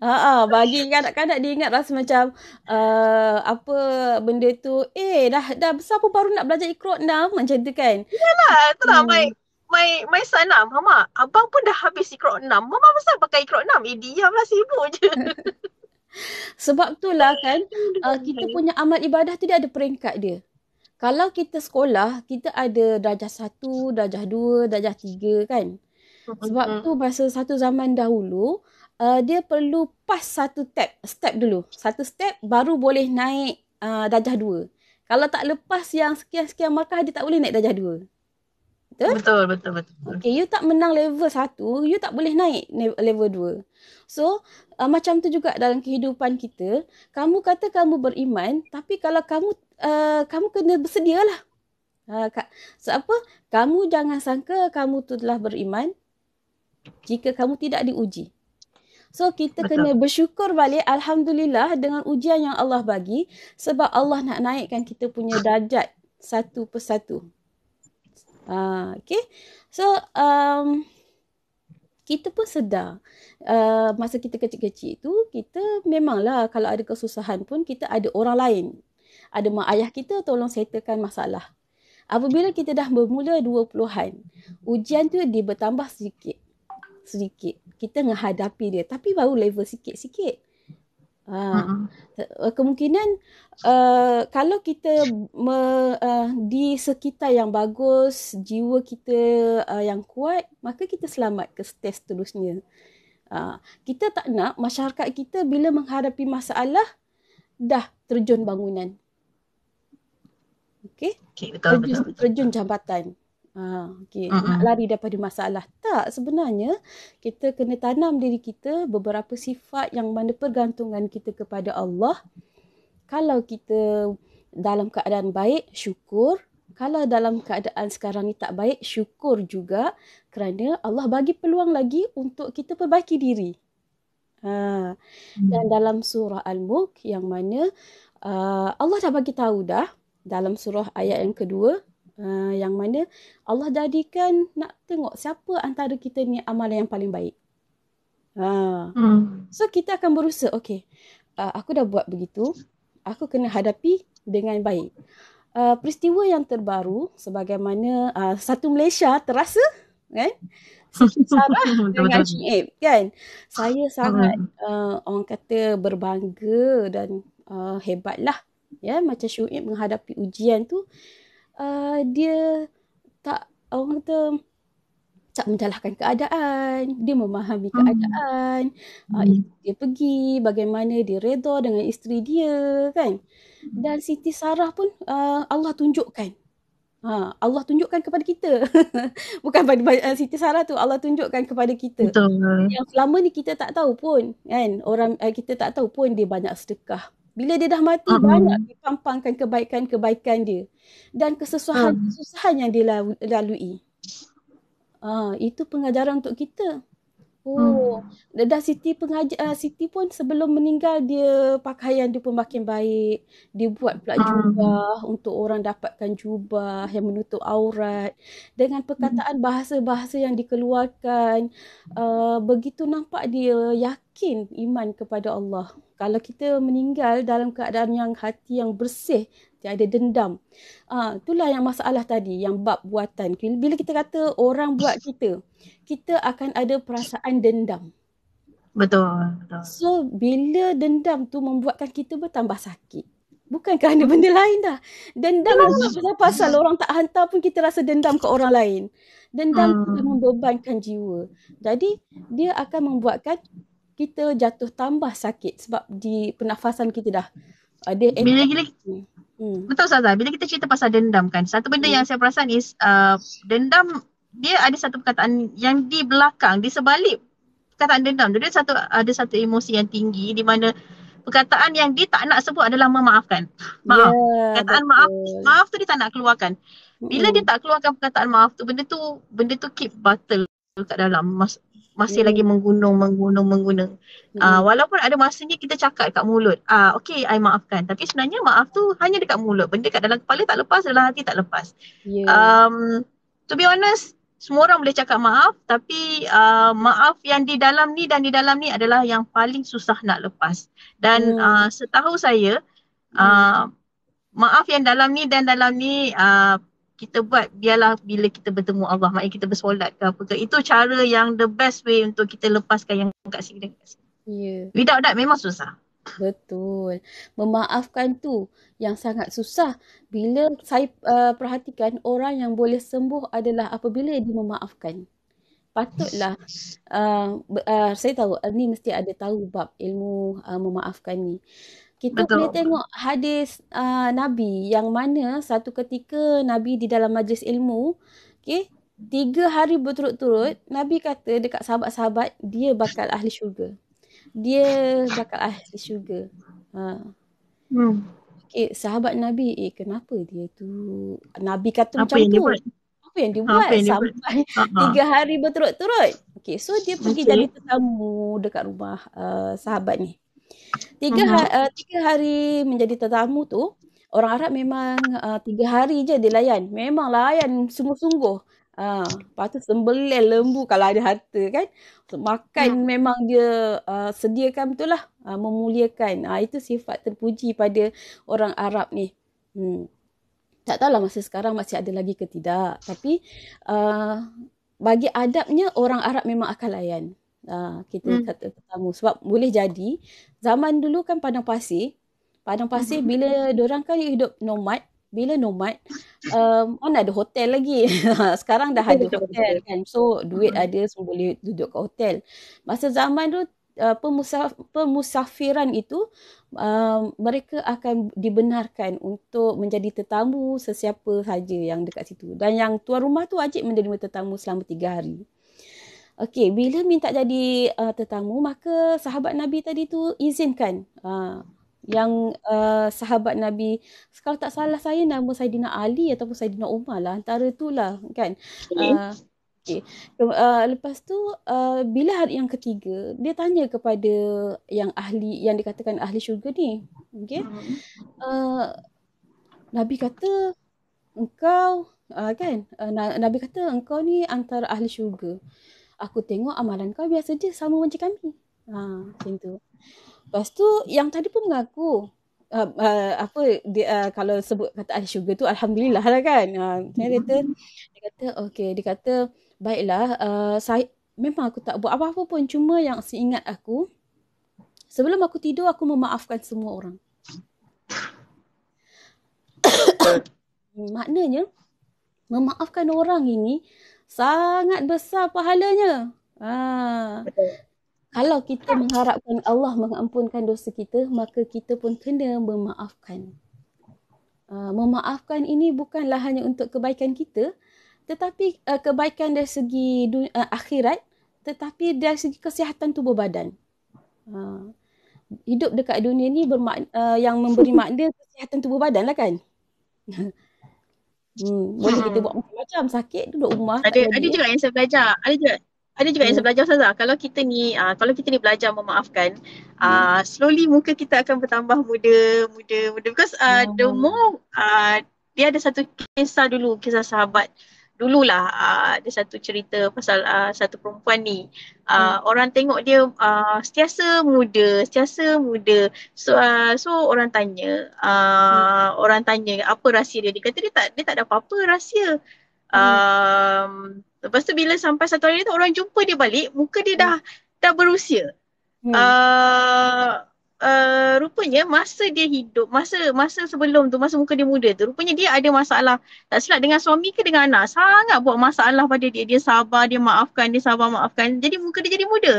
uh-uh, ah, bagi kanak-kanak dia ingat rasa macam uh, apa benda tu. Eh, dah dah besar pun baru nak belajar ikrat dah. Macam tu kan? Yalah, tu lah. Hmm. My, my, my son lah, Mama, abang pun dah habis ikrat enam. Mama besar pakai ikrat enam. Eh, diamlah sibuk je. Sebab itulah kan uh, kita punya amal ibadah tu dia ada peringkat dia kalau kita sekolah, kita ada darjah satu, darjah dua, darjah tiga kan. Sebab tu masa satu zaman dahulu, uh, dia perlu pas satu step, step dulu. Satu step baru boleh naik uh, darjah dua. Kalau tak lepas yang sekian-sekian markah, dia tak boleh naik darjah dua. Betul? betul, betul, betul. Okay, you tak menang level satu, you tak boleh naik level dua. So, uh, macam tu juga dalam kehidupan kita kamu kata kamu beriman tapi kalau kamu uh, kamu kena bersedialah ha uh, so apa kamu jangan sangka kamu tu telah beriman jika kamu tidak diuji So kita kena bersyukur balik alhamdulillah dengan ujian yang Allah bagi sebab Allah nak naikkan kita punya darjat satu persatu. Ah uh, okey. So um kita pun sedar uh, masa kita kecil-kecil tu kita memanglah kalau ada kesusahan pun kita ada orang lain ada mak ayah kita tolong settlekan masalah apabila kita dah bermula 20-an ujian tu dia bertambah sedikit sedikit kita menghadapi dia tapi baru level sikit-sikit Uh, uh, kemungkinan uh, kalau kita me, uh, di sekitar yang bagus, jiwa kita uh, yang kuat, maka kita selamat ke test terusnya. Uh, ha. kita tak nak masyarakat kita bila menghadapi masalah dah terjun bangunan. Okey? Okay, betul, terjun, betul, betul. terjun jambatan. Ha, okay. Uh-huh. Nak lari daripada masalah. Tak, sebenarnya kita kena tanam diri kita beberapa sifat yang mana pergantungan kita kepada Allah. Kalau kita dalam keadaan baik, syukur. Kalau dalam keadaan sekarang ni tak baik, syukur juga kerana Allah bagi peluang lagi untuk kita perbaiki diri. Ha. Hmm. Dan dalam surah Al-Mulk yang mana uh, Allah dah bagi tahu dah dalam surah ayat yang kedua, Ah, yang mana Allah jadikan nak tengok siapa antara kita ni amalan yang paling baik. Uh. Hmm. So kita akan berusaha, okay, uh, aku dah buat begitu, aku kena hadapi dengan baik. Uh, peristiwa yang terbaru sebagaimana uh, satu Malaysia terasa kan Sarah dengan Cik kan saya hmm. sangat uh, orang kata berbangga dan uh, hebatlah ya macam Syuib menghadapi ujian tu uh, uh, dia tak orang kata tak menjalahkan keadaan, dia memahami hmm. keadaan, ah, hmm. uh, dia pergi bagaimana dia redha dengan isteri dia kan. Hmm. Dan Siti Sarah pun uh, Allah tunjukkan. Ha, Allah tunjukkan kepada kita. Bukan pada uh, Siti Sarah tu Allah tunjukkan kepada kita. Betul. Yang selama ni kita tak tahu pun kan. Orang uh, kita tak tahu pun dia banyak sedekah. Bila dia dah mati uh-huh. banyak dipampangkan kebaikan-kebaikan dia dan kesusahan-kesusahan mm. yang dia lalui. Ah, itu pengajaran untuk kita. Oh, hmm. dah Siti pengajar uh, ah, Siti pun sebelum meninggal dia pakaian dia pun makin baik. Dia buat pula hmm. jubah untuk orang dapatkan jubah yang menutup aurat dengan perkataan bahasa-bahasa yang dikeluarkan uh, begitu nampak dia yakin iman kepada Allah. Kalau kita meninggal dalam keadaan yang hati yang bersih hati, ada dendam. Ah, itulah yang masalah tadi, yang bab buatan. Bila kita kata orang buat kita, kita akan ada perasaan dendam. Betul, betul. So, bila dendam tu membuatkan kita bertambah sakit. Bukan kerana benda lain dah. Dendam pun pasal orang tak hantar pun kita rasa dendam ke orang lain. Dendam hmm. kita membebankan jiwa. Jadi, dia akan membuatkan kita jatuh tambah sakit sebab di pernafasan kita dah ada ah, bila, bila, Hmm. Betul Ustazah, bila kita cerita pasal dendam kan, satu benda hmm. yang saya perasan is uh, dendam dia ada satu perkataan yang di belakang, di sebalik perkataan dendam. Jadi satu ada satu emosi yang tinggi di mana perkataan yang dia tak nak sebut adalah memaafkan. Maaf. Yeah, perkataan betul. maaf, maaf tu dia tak nak keluarkan. Bila hmm. dia tak keluarkan perkataan maaf tu, benda tu benda tu keep battle kat dalam. Mas, masih hmm. lagi menggunung menggunung menggunung. Hmm. Uh, walaupun ada masanya kita cakap dekat mulut. Ah uh, okey, I maafkan. Tapi sebenarnya maaf tu hanya dekat mulut. Benda kat dalam kepala tak lepas, dalam hati tak lepas. Yeah. Um to be honest, semua orang boleh cakap maaf tapi uh, maaf yang di dalam ni dan di dalam ni adalah yang paling susah nak lepas. Dan hmm. uh, setahu saya, hmm. uh, maaf yang dalam ni dan dalam ni uh, kita buat biarlah bila kita bertemu Allah maknanya kita bersolat ke apa ke itu cara yang the best way untuk kita lepaskan yang kat sini dan kat sini yeah. without that memang susah Betul. Memaafkan tu yang sangat susah. Bila saya uh, perhatikan orang yang boleh sembuh adalah apabila dia memaafkan. Patutlah uh, uh, saya tahu uh, ni mesti ada tahu bab ilmu uh, memaafkan ni kita Betul. boleh tengok hadis uh, Nabi yang mana satu ketika Nabi di dalam majlis ilmu, okay, tiga hari berturut-turut, Nabi kata dekat sahabat-sahabat, dia bakal ahli syurga. Dia bakal ahli syurga. Ha. Hmm. Okay, sahabat Nabi, eh kenapa dia tu? Nabi kata Apa macam tu. Dia ha, Apa yang dia buat? yang dia buat? Sampai ha, ha. tiga hari berturut-turut. Okay, so dia pergi okay. jadi tetamu dekat rumah uh, sahabat ni. Tiga, uh-huh. ha, uh, tiga hari menjadi tetamu tu, orang Arab memang uh, tiga hari je dia layan. Memang layan sungguh-sungguh. Uh, lepas tu sembelih lembu kalau ada harta kan. Makan uh-huh. memang dia uh, sediakan betul lah. Uh, memuliakan. Uh, itu sifat terpuji pada orang Arab ni. Hmm. Tak tahulah masa sekarang masih ada lagi ke tidak. Tapi uh, bagi adabnya orang Arab memang akan layan uh, kita hmm. kata tetamu sebab boleh jadi zaman dulu kan padang pasir padang pasir hmm. bila orang kan hidup nomad bila nomad um, mana ada hotel lagi sekarang dah ada hotel kan so duit hmm. ada semua boleh duduk kat hotel masa zaman tu Uh, pemusaf, pemusafiran itu uh, mereka akan dibenarkan untuk menjadi tetamu sesiapa saja yang dekat situ dan yang tuan rumah tu wajib menerima tetamu selama tiga hari Okey, bila minta jadi uh, tetamu, maka sahabat Nabi tadi tu izinkan. Uh, yang uh, sahabat Nabi, kalau tak salah saya nama Saidina Ali ataupun Saidina Umar lah. Antara tu lah kan. Uh, okay. uh, lepas tu, uh, bila hari yang ketiga, dia tanya kepada yang ahli, yang dikatakan ahli syurga ni. Okay. Uh, Nabi kata, engkau, uh, kan. Uh, Nabi kata, engkau ni antara ahli syurga aku tengok amalan kau biasa je sama macam kami. Ha, macam tu. Lepas tu yang tadi pun mengaku uh, uh, apa dia, uh, kalau sebut kata ada sugar tu alhamdulillah lah kan. Ha, saya kata dia kata okey dia kata baiklah uh, saya memang aku tak buat apa-apa pun cuma yang seingat aku sebelum aku tidur aku memaafkan semua orang. Maknanya memaafkan orang ini sangat besar pahalanya. Ha. Kalau kita mengharapkan Allah mengampunkan dosa kita, maka kita pun kena memaafkan. Ha, memaafkan ini bukanlah hanya untuk kebaikan kita, tetapi uh, kebaikan dari segi dunia, uh, eh, akhirat, tetapi dari segi kesihatan tubuh badan. Ha. Hidup dekat dunia ni uh, yang memberi makna kesihatan tubuh badan lah kan? Hmm, boleh hmm. kita buat macam-macam sakit duduk rumah. Ada ada duduk. juga yang saya belajar. Ada juga. Ada juga hmm. yang saya hmm. belajar Ustazah. Kalau kita ni uh, kalau kita ni belajar memaafkan, ah, hmm. uh, slowly muka kita akan bertambah muda, muda, muda because uh, hmm. the more uh, dia ada satu kisah dulu kisah sahabat dululah uh, ada satu cerita pasal uh, satu perempuan ni uh, hmm. orang tengok dia uh, setiasa muda setiasa muda so uh, so orang tanya uh, hmm. orang tanya apa rahsia dia dia kata dia tak dia tak ada apa-apa rahsia hmm. um, lepas tu bila sampai satu hari tu orang jumpa dia balik muka dia dah hmm. dah berusia hmm. uh, Eh, rupanya masa dia hidup, masa masa sebelum tu, masa muka dia muda tu, rupanya dia ada masalah. Tak silap dengan suami ke dengan anak. Sangat buat masalah pada dia. Dia sabar, dia maafkan, dia sabar maafkan. Jadi muka dia jadi muda.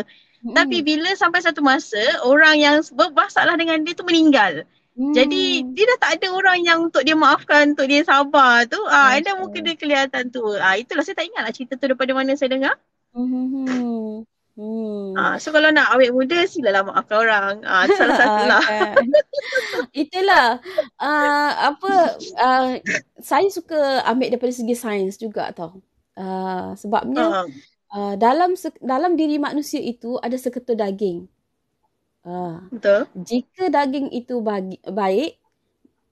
Hmm. Tapi bila sampai satu masa, orang yang bermasalah dengan dia tu meninggal. Hmm. Jadi dia dah tak ada orang yang untuk dia maafkan, untuk dia sabar tu. Ah, ada muka dia kelihatan tu. Ah, itulah saya tak ingatlah cerita tu daripada mana saya dengar. Hmm. Hmm. Ah, so kalau nak awet muda silalah maafkan orang. Ah salah satulah. Kan. Itulah ah uh, apa ah saya suka ambil daripada segi sains juga tau. Ah sebabnya uh-huh. uh, dalam dalam diri manusia itu ada seketul daging. Uh, betul. Jika daging itu bagi, baik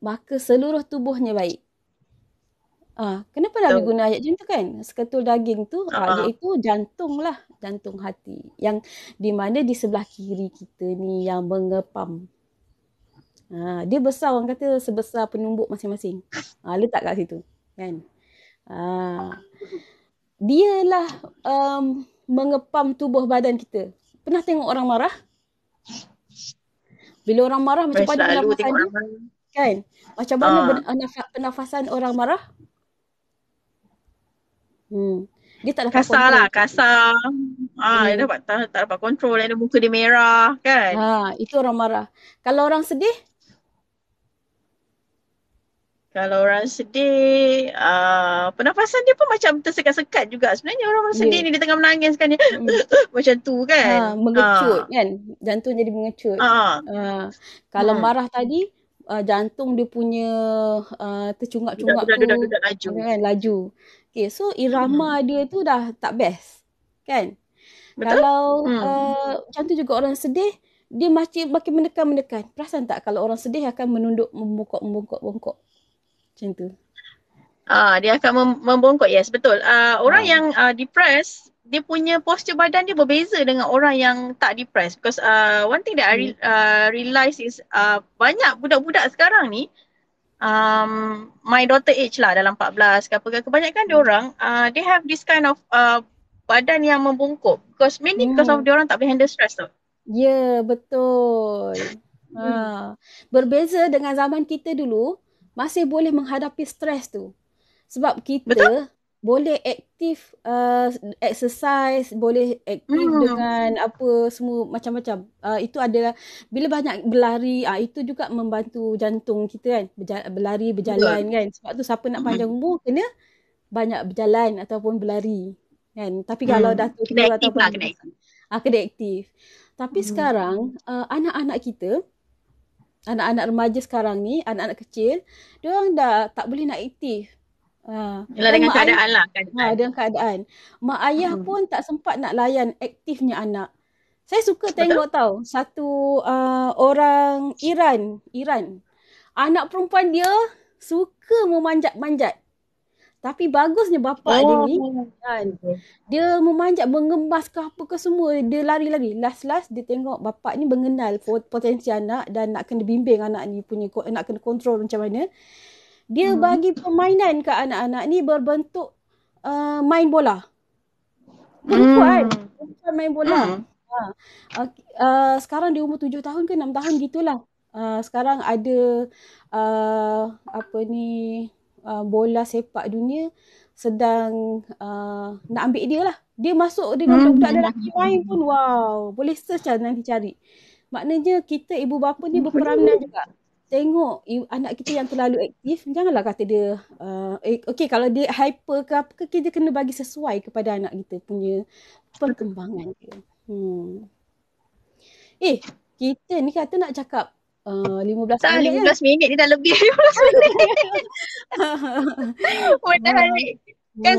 maka seluruh tubuhnya baik. Ah, kenapa dah guna ayat macam tu kan? Seketul daging tu, uh-huh. iaitu jantung lah jantung hati yang di mana di sebelah kiri kita ni yang mengepam. Ha, dia besar orang kata sebesar penumbuk masing-masing. Ha, letak kat situ. Kan? Ha, lah um, mengepam tubuh badan kita. Pernah tengok orang marah? Bila orang marah macam kan mana pernafasan dia? Kan? Macam mana ha. penafasan orang marah? Hmm dia tak dapat kasar kontrol. lah, kasar. Ha, hmm. dia dapat, tak, tak dapat control. Dia muka dia merah, kan? Ha, itu orang marah. Kalau orang sedih? Kalau orang sedih, uh, pernafasan dia pun macam tersekat-sekat juga. Sebenarnya orang yeah. sedih ni, dia tengah menangis kan. Hmm. macam tu, kan? Ha, mengecut, ha. kan? Jantung jadi mengecut. Ha. Ha. Kalau ha. marah tadi, uh, jantung dia punya uh, tercungap-cungap tu. Dudak-dudak laju. Kan, laju. Okay, so irama hmm. dia tu dah tak best. Kan? Betul? Kalau hmm. uh, macam tu juga orang sedih, dia masih makin menekan-menekan. Perasan tak kalau orang sedih akan menunduk, membongkok-membongkok-bongkok? Macam tu. Ah, uh, dia akan mem- membongkok, yes. Betul. Uh, orang hmm. yang uh, depressed, dia punya postur badan dia berbeza dengan orang yang tak depressed. Because uh, one thing that hmm. I re- uh, realize is uh, banyak budak-budak sekarang ni, um, my daughter age lah dalam 14 ke apa ke kebanyakan dia hmm. orang uh, they have this kind of uh, badan yang membungkuk because many yeah. because hmm. of dia orang tak boleh handle stress tau. Ya, yeah, betul. Hmm. ha. Berbeza dengan zaman kita dulu masih boleh menghadapi stres tu. Sebab kita boleh aktif uh, exercise boleh aktif hmm. dengan apa semua macam-macam uh, itu adalah bila banyak berlari uh, itu juga membantu jantung kita kan Berja- berlari berjalan Betul. kan sebab tu siapa nak hmm. panjang hmm. umur kena banyak berjalan ataupun berlari kan tapi kalau hmm. dah tu kena aktif ataupun lah, kena. aktif ah, tapi hmm. sekarang uh, anak-anak kita anak-anak remaja sekarang ni anak-anak kecil dia orang dah tak boleh nak aktif Ha. Yalah dengan keadaan ayah, lah. Keadaan. Ha, dengan keadaan. Mak ayah hmm. pun tak sempat nak layan aktifnya anak. Saya suka Betul. tengok tau satu uh, orang Iran. Iran. Anak perempuan dia suka memanjat-manjat. Tapi bagusnya bapa oh. dia ni kan. Dia memanjat mengembas ke apa ke semua. Dia lari lagi. Last-last dia tengok bapa ni mengenal potensi anak dan nak kena bimbing anak ni punya nak kena kontrol macam mana dia hmm. bagi permainan ke anak-anak ni berbentuk uh, main bola. Perempuan hmm. main bola. Hmm. Ha. Uh, uh, sekarang dia umur tujuh tahun ke enam tahun gitulah. Uh, sekarang ada uh, apa ni uh, bola sepak dunia sedang uh, nak ambil dia lah. Dia masuk dengan hmm. budak lelaki main pun wow. Boleh search lah nanti cari. Maknanya kita ibu bapa ni hmm. berperanan juga tengok anak kita yang terlalu aktif janganlah kata dia uh, eh, okey kalau dia hyper ke apa ke kita kena bagi sesuai kepada anak kita punya perkembangan dia. Hmm. Eh, kita ni kata nak cakap uh, 15 tak, minit. Tak, 15 kan? minit ni dah lebih 15 minit. Oh, hari. Hmm. Kan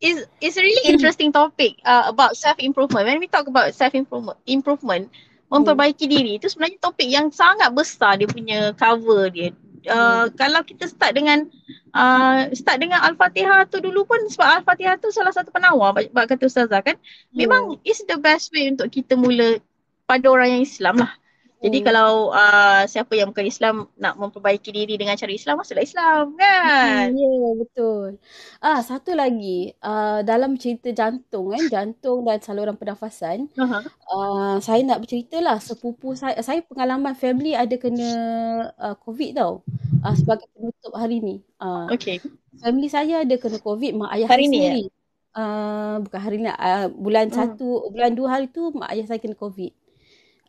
is is really hmm. interesting topic uh, about self improvement. When we talk about self improvement, improvement memperbaiki diri itu sebenarnya topik yang sangat besar dia punya cover dia. Uh, hmm. kalau kita start dengan uh, start dengan Al-Fatihah tu dulu pun sebab Al-Fatihah tu salah satu penawar bab kata ustazah kan. Hmm. Memang hmm. is the best way untuk kita mula pada orang yang Islam lah. Jadi hmm. kalau uh, siapa yang bukan Islam nak memperbaiki diri dengan cara Islam masuklah Islam kan. Hmm, ya yeah, betul. Ah satu lagi uh, dalam cerita jantung kan jantung dan saluran pernafasan. Uh-huh. Uh, saya nak bercerita lah sepupu saya saya pengalaman family ada kena uh, COVID tau. Uh, sebagai penutup hari ni. Ah uh, okey. Family saya ada kena COVID mak ayah hari saya ni, ya? sendiri. Ya? Uh, bukan hari ni uh, bulan hmm. satu bulan dua hari tu mak ayah saya kena COVID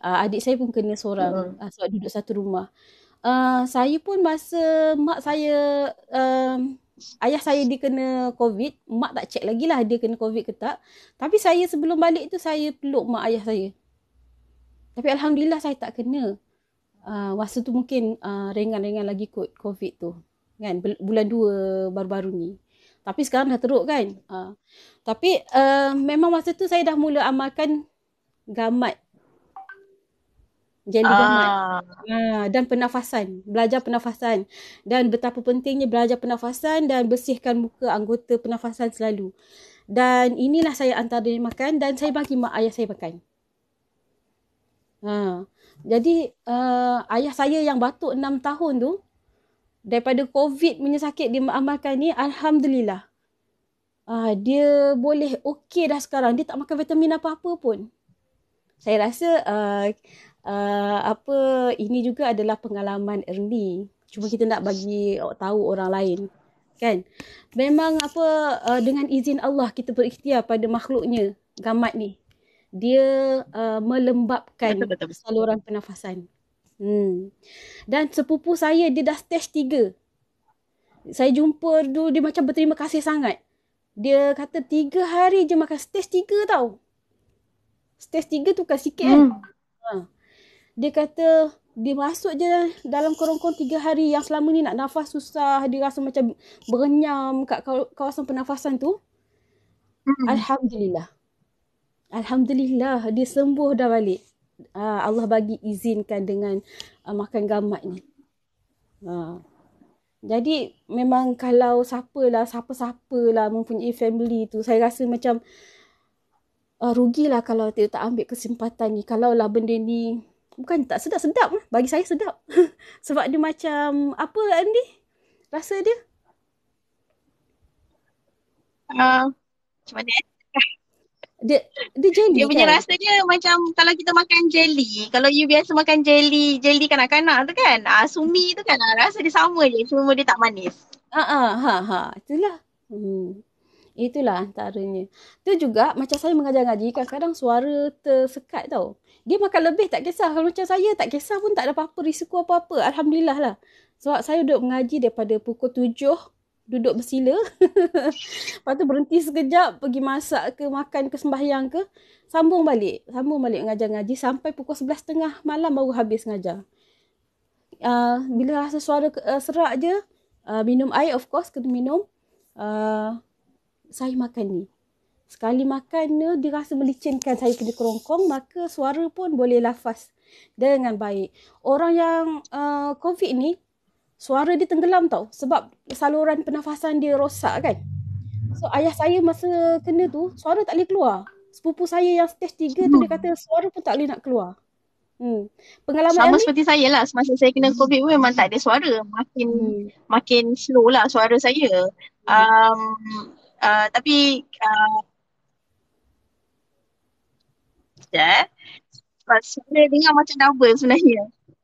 uh, adik saya pun kena seorang uh-huh. uh, sebab duduk satu rumah. Uh, saya pun masa mak saya uh, ayah saya dia kena covid, mak tak check lagi lah dia kena covid ke tak. Tapi saya sebelum balik tu saya peluk mak ayah saya. Tapi alhamdulillah saya tak kena. Uh, masa tu mungkin uh, ringan-ringan lagi kot covid tu. Kan bulan dua baru-baru ni. Tapi sekarang dah teruk kan. Uh, tapi uh, memang masa tu saya dah mula amalkan gamat jadi ah. gamat. Ah, dan pernafasan. Belajar pernafasan. Dan betapa pentingnya belajar pernafasan dan bersihkan muka anggota pernafasan selalu. Dan inilah saya antara dia makan dan saya bagi mak ayah saya makan. Ha. Jadi uh, ayah saya yang batuk enam tahun tu daripada COVID punya sakit dia amalkan ni Alhamdulillah. Uh, dia boleh okey dah sekarang. Dia tak makan vitamin apa-apa pun. Saya rasa uh, Ah, apa ini juga adalah pengalaman Erni Cuma kita nak bagi tahu orang lain. Kan? Memang apa uh, dengan izin Allah kita berikhtiar pada makhluknya gamat ni. Dia uh, ah, melembapkan saluran pernafasan. Hmm. Dan sepupu saya dia dah stage tiga. Saya jumpa dulu dia macam berterima kasih sangat. Dia kata tiga hari je makan stage tiga tau. Stage tiga tu bukan sikit kan? hmm. kan. Ha dia kata dia masuk je dalam kerongkong tiga hari yang selama ni nak nafas susah dia rasa macam berenyam kat kawasan pernafasan tu hmm. Alhamdulillah Alhamdulillah dia sembuh dah balik ah, Allah bagi izinkan dengan ah, makan gamat ni ah. jadi memang kalau siapalah siapa-siapalah mempunyai family tu saya rasa macam uh, rugilah kalau tak ambil kesempatan ni kalaulah benda ni bukan tak sedap sedap bagi saya sedap sebab dia macam apa Andy rasa dia uh, macam mana dia dia jelly dia punya kan? rasa dia macam kalau kita makan jeli. kalau you biasa makan jeli, jeli kanak-kanak tu kan ah uh, sumi tu kan ah, rasa dia sama je cuma dia tak manis ha uh, uh, ha ha itulah hmm. Itulah antaranya. Tu juga macam saya mengajar ngaji, kadang-kadang suara tersekat tau. Dia makan lebih tak kisah. Kalau macam saya tak kisah pun tak ada apa-apa risiko apa-apa. Alhamdulillah lah. Sebab saya duduk mengaji daripada pukul tujuh duduk bersila. Lepas tu berhenti sekejap pergi masak ke makan ke sembahyang ke. Sambung balik. Sambung balik mengajar ngaji sampai pukul sebelas tengah malam baru habis mengajar. Uh, bila rasa suara uh, serak je, uh, minum air of course kena minum. Uh, saya makan ni. Sekali makan ni, dia rasa melicinkan saya kena kerongkong, maka suara pun boleh lafaz dengan baik. Orang yang uh, COVID ni, suara dia tenggelam tau sebab saluran pernafasan dia rosak kan. So ayah saya masa kena tu, suara tak boleh keluar. Sepupu saya yang stage tiga tu dia kata suara pun tak boleh nak keluar. Hmm. Pengalaman Sama seperti saya lah semasa saya kena COVID pun memang tak ada suara. Makin hmm. makin slow lah suara saya. Um, Uh, tapi uh, Sekejap eh Sebenarnya dengar macam double sebenarnya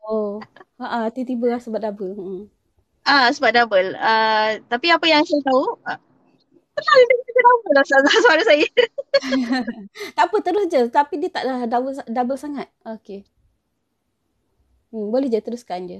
Oh ha uh-uh, tiba-tiba lah sebab double hmm. Ah sebab double uh, Tapi apa yang ah, lah saya tahu uh, Terlalu double saya Tak apa terus je Tapi dia taklah double, double sangat Okey. hmm, Boleh je teruskan je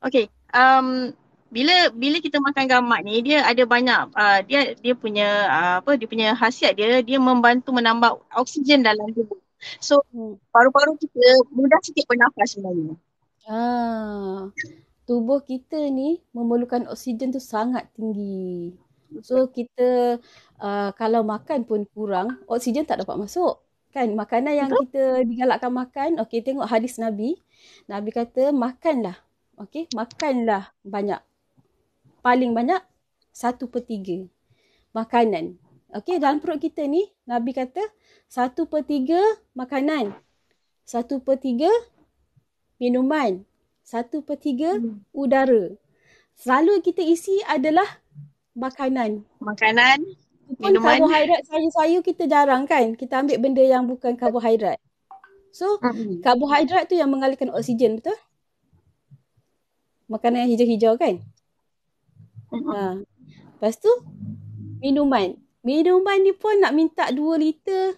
Okey um, bila bila kita makan gamak ni dia ada banyak uh, dia dia punya uh, apa dia punya khasiat dia dia membantu menambah oksigen dalam tubuh. So hmm. paru-paru kita mudah sikit bernafas sebenarnya. Ah. Tubuh kita ni memerlukan oksigen tu sangat tinggi. So kita uh, kalau makan pun kurang, oksigen tak dapat masuk. Kan makanan yang Betul. kita digalakkan makan, okey tengok hadis Nabi. Nabi kata makanlah Okey, makanlah banyak. Paling banyak, satu per tiga makanan. Okey, dalam perut kita ni, Nabi kata, satu per tiga makanan. Satu per tiga minuman. Satu per tiga hmm. udara. Selalu kita isi adalah makanan. Makanan, minuman. Pun karbohidrat sayur-sayur kita jarang kan? Kita ambil benda yang bukan karbohidrat. So, hmm. karbohidrat tu yang mengalirkan oksigen, betul? makanan yang hijau-hijau kan. Ha. Lepas tu minuman. Minuman ni pun nak minta dua liter,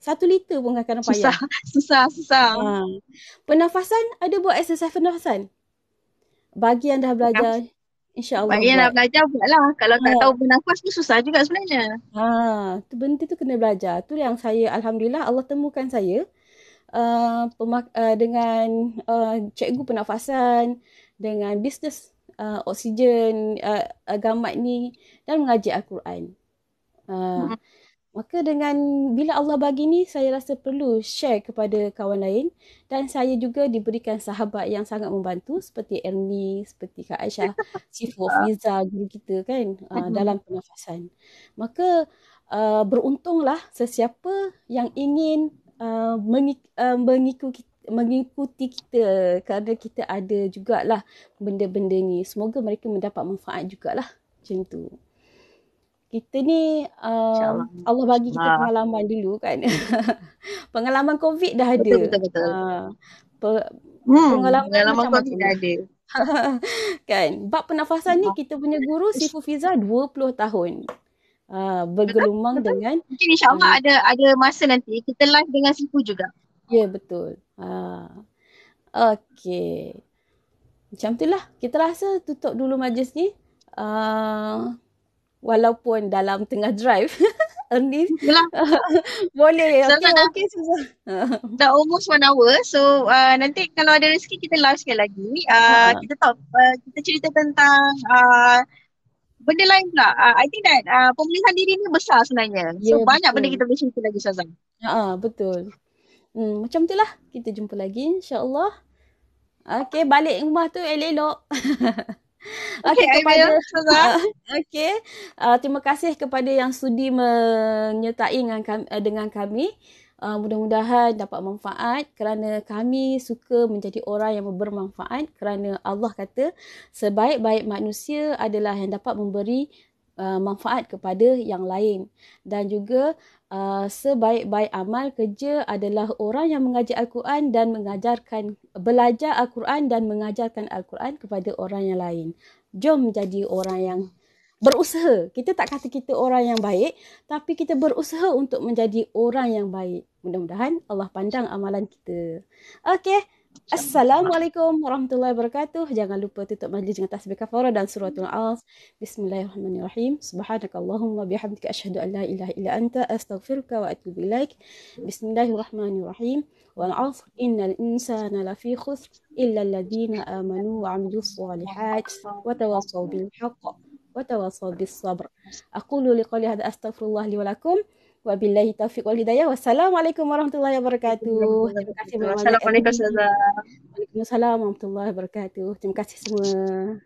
satu liter pun kadang-kadang payah. Susah, susah. Ha. Pernafasan ada buat exercise pernafasan? Bagi yang dah belajar InsyaAllah Bagi yang dah belajar buatlah Kalau ha. tak tahu bernafas tu susah juga sebenarnya Haa tu Benda tu kena belajar Tu yang saya Alhamdulillah Allah temukan saya uh, uh, Dengan uh, cikgu pernafasan dengan bisnes uh, oksigen uh, agamat ni dan mengajar Al-Quran. Uh, hmm. maka dengan bila Allah bagi ni saya rasa perlu share kepada kawan lain dan saya juga diberikan sahabat yang sangat membantu seperti Erni seperti Kak Aisyah, Sifu Fiza guru kita kan uh, hmm. dalam pernafasan. Maka uh, beruntunglah sesiapa yang ingin uh, mengik- uh, mengikuti mengikuti kita kerana kita ada jugalah benda-benda ni. Semoga mereka mendapat manfaat jugalah macam tu. Kita ni uh, Allah. Allah bagi kita ha. pengalaman dulu kan. pengalaman COVID dah ada. Betul-betul. Uh, ah. hmm, pengalaman, pengalaman macam mana? dah ada. kan. Bab pernafasan ni kita punya guru Sifu Fiza 20 tahun. Uh, bergelumang betul, betul. dengan. Mungkin insyaAllah ah. ada, ada masa nanti kita live dengan Sifu juga. Ya yeah, betul. Ha. Okey. Macam itulah. Kita rasa tutup dulu majlis ni. Uh, walaupun dalam tengah drive. Ernie. Yalah. Boleh. Okey. Okay, okay, Susan. Ha. dah almost one hour. So uh, nanti kalau ada rezeki kita live sekali lagi. Uh, ha. Kita talk. Uh, kita cerita tentang uh, benda lain pula. Uh, I think that uh, pemulihan diri ni besar sebenarnya. Yeah, so betul. Ya, banyak benda kita boleh cerita lagi Syazan. Ha, betul. Hmm, macam itulah. Kita jumpa lagi insyaAllah. Okay, balik rumah tu elok-elok. okay, okay, kepada, uh, okay. Uh, terima kasih kepada yang sudi menyertai dengan kami. Eh, dengan kami. Uh, mudah-mudahan dapat manfaat kerana kami suka menjadi orang yang bermanfaat kerana Allah kata sebaik-baik manusia adalah yang dapat memberi uh, manfaat kepada yang lain dan juga Uh, sebaik-baik amal kerja adalah orang yang mengaji Al-Quran dan mengajarkan belajar Al-Quran dan mengajarkan Al-Quran kepada orang yang lain. Jom jadi orang yang berusaha. Kita tak kata kita orang yang baik, tapi kita berusaha untuk menjadi orang yang baik. Mudah-mudahan Allah pandang amalan kita. Okey. Assalamualaikum warahmatullahi wabarakatuh. Jangan lupa tutup majlis dengan tasbih kafara dan suratul al. Bismillahirrahmanirrahim. Subhanakallahumma bihamdika asyhadu an la ilaha illa anta astaghfiruka wa atubu ilaik. Bismillahirrahmanirrahim. Wal 'asr innal insana lafi khusr illa alladhina amanu wa 'amilu shalihat wa tawassaw bil haqq wa tawassaw bis sabr. Aqulu liqali hadha astaghfirullah li wa lakum. Wabillahi taufiq wal hidayah. Wassalamualaikum warahmatullahi wabarakatuh. Terima kasih banyak. Assalamualaikum warahmatullahi wabarakatuh. wabarakatuh. Terima kasih semua.